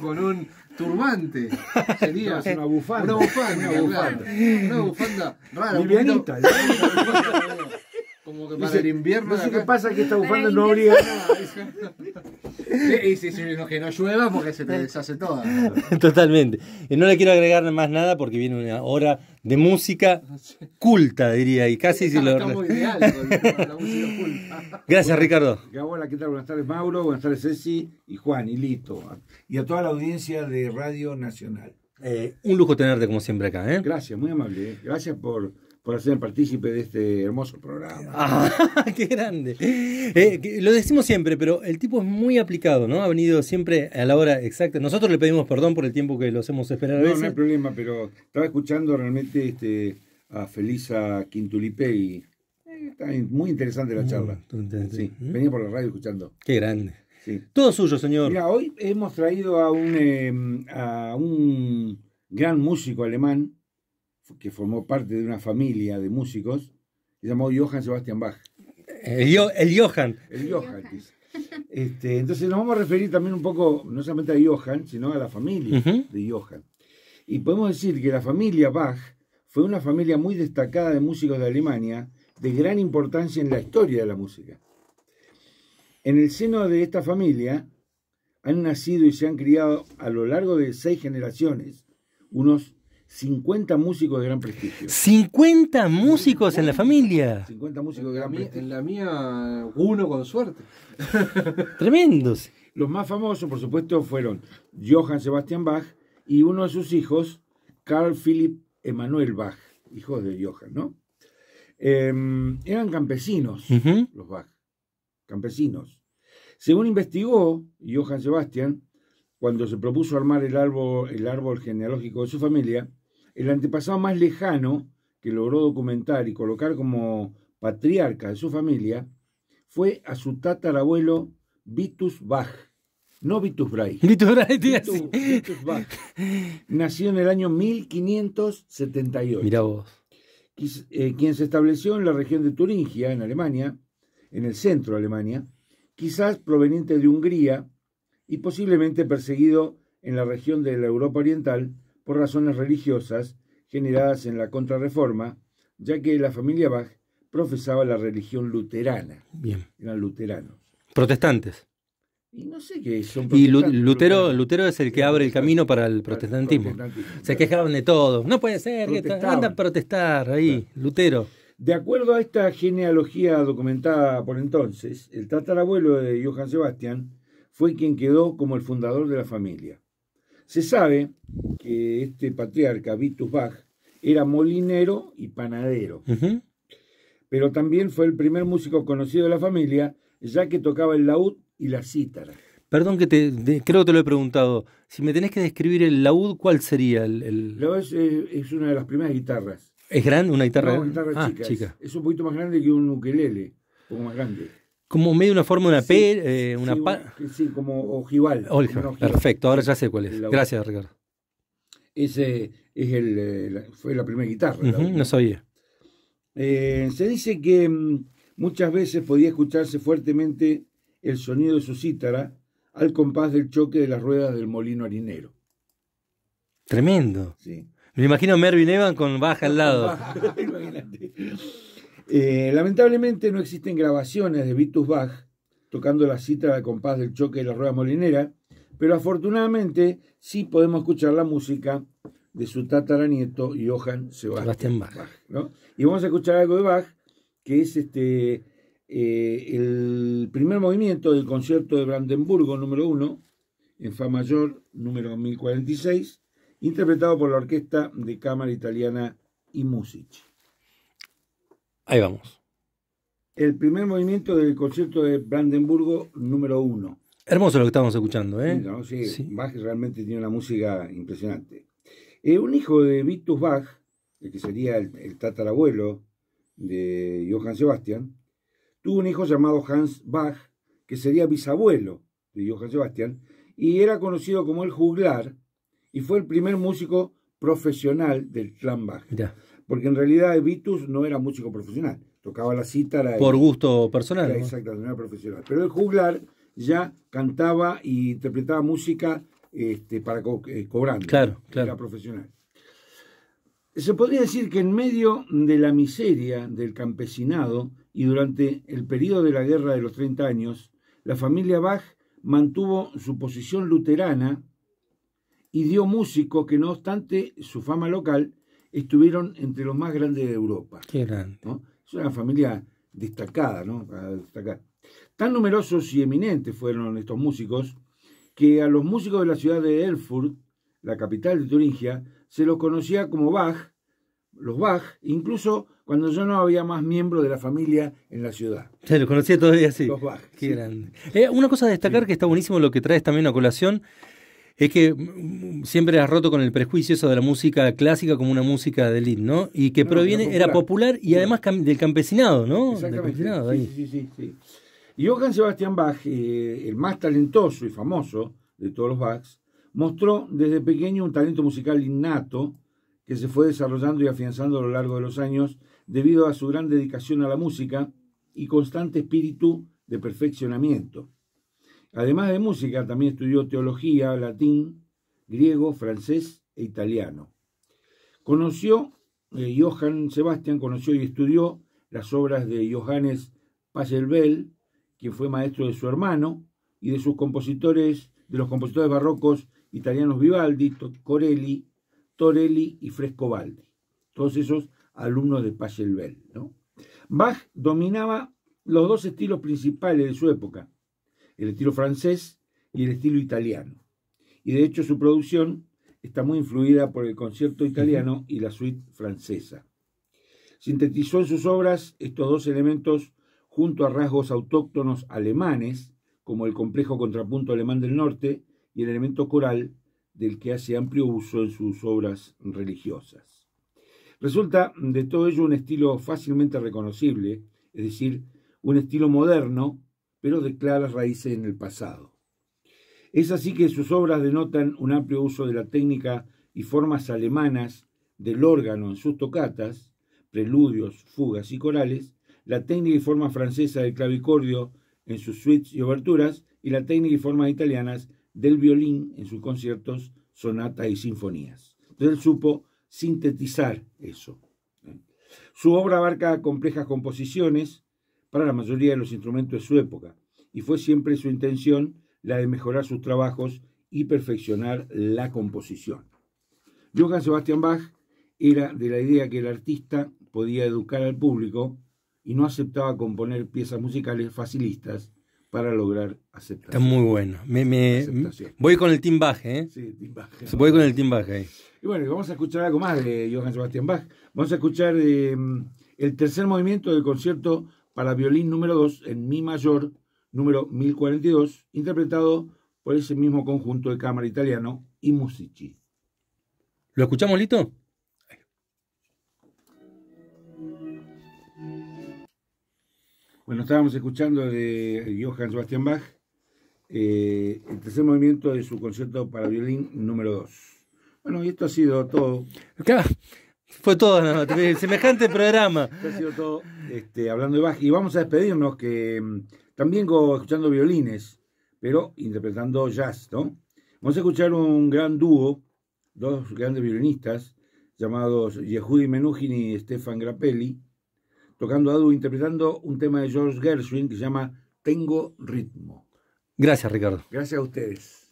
con un turbante. Sería una bufanda. Una bufanda, una bufanda. bufanda rara. Como que para el invierno. No sé qué pasa que esta bufanda no y si, no, que no llueva porque se te deshace toda. Totalmente. Y No le quiero agregar más nada porque viene una hora de música culta, diría, y casi si lo... ideal la música culta. Gracias, Ricardo. ¿qué tal? Buenas tardes, Mauro. Buenas tardes, Ceci y Juan y Lito. Y a toda la audiencia de Radio Nacional. Eh, un lujo tenerte como siempre acá. ¿eh? Gracias, muy amable. ¿eh? Gracias por por hacer partícipe de este hermoso programa. Ah, ¡Qué grande! Eh, lo decimos siempre, pero el tipo es muy aplicado, ¿no? Ha venido siempre a la hora exacta. Nosotros le pedimos perdón por el tiempo que lo hemos esperado. a no, No, hay problema, pero estaba escuchando realmente este, a Felisa Quintulipe y eh, está muy interesante la charla. sí, ¿Mm? venía por la radio escuchando. ¡Qué grande! Todo suyo, señor. Mira, hoy hemos traído a un, em, a un gran músico alemán que formó parte de una familia de músicos, se llamó Johann Sebastian Bach. El, el Johann. El Johann. Este, entonces nos vamos a referir también un poco, no solamente a Johann, sino a la familia de Johann. Y podemos decir que la familia Bach fue una familia muy destacada de músicos de Alemania, de gran importancia en la historia de la música. En el seno de esta familia han nacido y se han criado a lo largo de seis generaciones unos 50 músicos de gran prestigio. 50 músicos en la familia. 50 músicos de gran prestigio. En la mía, uno con suerte. Tremendos. Los más famosos, por supuesto, fueron Johann Sebastian Bach y uno de sus hijos, Carl Philipp Emanuel Bach, hijo de Johann, ¿no? Em, eran campesinos los Bach, campesinos. Según investigó Johann Sebastian, cuando se propuso armar el árbol, el árbol genealógico de su familia, el antepasado más lejano que logró documentar y colocar como patriarca de su familia fue a su tatarabuelo Vitus Bach, no Vitus Bray. Vitus Vitus Bach, Nació en el año 1578. Mira vos. Eh, quien se estableció en la región de Turingia, en Alemania, en el centro de Alemania, quizás proveniente de Hungría y posiblemente perseguido en la región de la Europa Oriental por razones religiosas generadas en la Contrarreforma, ya que la familia Bach profesaba la religión luterana. Bien. Eran luteranos. Protestantes. Y no sé qué son Y Lutero, Lutero es el que abre el camino para el protestantismo. Se quejaban de todo. No puede ser, anda a protestar ahí, Lutero. De acuerdo a esta genealogía documentada por entonces, el tatarabuelo de Johann Sebastian fue quien quedó como el fundador de la familia. Se sabe que este patriarca, Vitus Bach, era molinero y panadero, pero también fue el primer músico conocido de la familia, ya que tocaba el laúd y la cítara. Perdón que te, creo que te lo he preguntado. Si me tenés que describir el laúd, ¿cuál sería el...? el... Laúd eh, es, una de las primeras guitarras. ¿Es grande? ¿Una guitarra? Ah, chica. Es, es, un poquito más grande que un ukelele, un poco más grande como medio una forma de una sí, P, eh, una sí, sí, como ojival. perfecto, ahora ya sé cuál es. Gracias, Ricardo. Ese es el, eh, fue la primera guitarra. no sabía. Eh, se dice que mm, muchas veces podía escucharse fuertemente el sonido de su cítara al compás del choque de las ruedas del molino harinero. Tremendo. Sí. Me imagino a Mervyn Evan con baja al lado. Eh, lamentablemente no existen grabaciones de Vitus Bach tocando la cítara de compás del choque de la rueda molinera, pero afortunadamente sí podemos escuchar la música de su tataranieto Johann Sebastian, Bach. Y vamos a escuchar algo de Bach, que es este, eh, el primer movimiento del concierto de Brandenburgo número 1, en Fa mayor número 1046, interpretado por la Orquesta de Cámara Italiana y Music. Ahí vamos. El primer movimiento del concierto de Brandenburgo número uno. Hermoso lo que estamos escuchando, ¿eh? Bach realmente tiene una música impresionante. Eh, un hijo de Victus Bach, el que sería el, tatarabuelo de Johann Sebastian, tuvo un hijo llamado Hans Bach, que sería bisabuelo de Johann Sebastian, y era conocido como el juglar, y fue el primer músico profesional del clan Bach porque en realidad Vitus no era músico profesional, tocaba la cítara. Por gusto personal. no era profesional. Pero el juglar ya cantaba e interpretaba música este, para cobrar eh, cobrando. Claro, Era profesional. Se podría decir que en medio de la miseria del campesinado y durante el periodo de la guerra de los 30 años, la familia Bach mantuvo su posición luterana y dio músicos que no obstante su fama local estuvieron entre los más grandes de Europa. Qué grande. ¿no? Es una familia destacada, ¿no? Destacar. Tan numerosos y eminentes fueron estos músicos que a los músicos de la ciudad de Erfurt, la capital de Turingia, se los conocía como Bach, los Bach, incluso cuando ya no había más miembros de la familia en la ciudad. Se los conocía todavía así. Los Bach. Qué grande. Eh, una cosa a destacar que está buenísimo lo que traes también a colación es que mm, mm, siempre has roto con el prejuicio eso de la música clásica como una música de elite, ¿no? Y que proviene, era popular y además del campesinado, ¿no? sí, sí, sí, Y Johann Sebastian Bach, eh, el más talentoso y famoso de todos los Bachs, mostró desde pequeño un talento musical innato que se fue desarrollando y afianzando a lo largo de los años debido a su gran dedicación a la música y constante espíritu de perfeccionamiento. Además de música, también estudió teología, latín, griego, francés e italiano. Conoció, eh, Johann Sebastian conoció y estudió las obras de Johannes Pachelbel, quien fue maestro de su hermano, y de sus compositores, de los compositores barrocos italianos Vivaldi, Corelli, Torelli y Frescobaldi. Todos esos alumnos de Pachelbel. Bach dominaba los dos estilos principales de su época, el estilo francés y el estilo italiano. Y de hecho su producción está muy influida por el concierto italiano y la suite francesa. Sintetizó en sus obras estos dos elementos junto a rasgos autóctonos alemanes, como el complejo contrapunto alemán del norte y el elemento coral, del que hace amplio uso en sus obras religiosas. Resulta de todo ello un estilo fácilmente reconocible, es decir, un estilo moderno pero de claras raíces en el pasado. Es así que sus obras denotan un amplio uso de la técnica y formas alemanas del órgano en sus tocatas, preludios, fugas y corales, la técnica y forma francesa del clavicordio en sus suites y oberturas, y la técnica y forma italianas del violín en sus conciertos, sonatas y sinfonías. Entonces él supo sintetizar eso. Su obra abarca complejas composiciones, para la mayoría de los instrumentos de su época, y fue siempre su intención la de mejorar sus trabajos y perfeccionar la composición. Johann Sebastian Bach era de la idea que el artista podía educar al público y no aceptaba componer piezas musicales facilistas para lograr aceptar Está muy bueno. voy con el timbaje. Bach, ¿eh? Voy con el team Bach ahí. Y bueno, vamos a escuchar algo más de Johann Sebastian Bach. Vamos a escuchar eh, el tercer movimiento del concierto para violín número 2 en Mi mayor, número 1042, interpretado por ese mismo conjunto de cámara italiano y Musici. ¿Lo escuchamos, Lito? Bueno, estábamos escuchando de Johan Sebastian Bach eh, el tercer movimiento de su concierto para violín número 2. Bueno, y esto ha sido todo. Claro, fue todo, semejante programa. Ha sido todo este, hablando de Bach. Y vamos a despedirnos, que mm, también escuchando violines, pero interpretando jazz, ¿no? Vamos a escuchar un gran dúo, dos grandes violinistas, llamados Yehudi Menuhin y Stefan Grappelli, tocando a dúo, interpretando un tema de George Gershwin que se llama Tengo Ritmo. Gracias, Ricardo. Gracias a ustedes.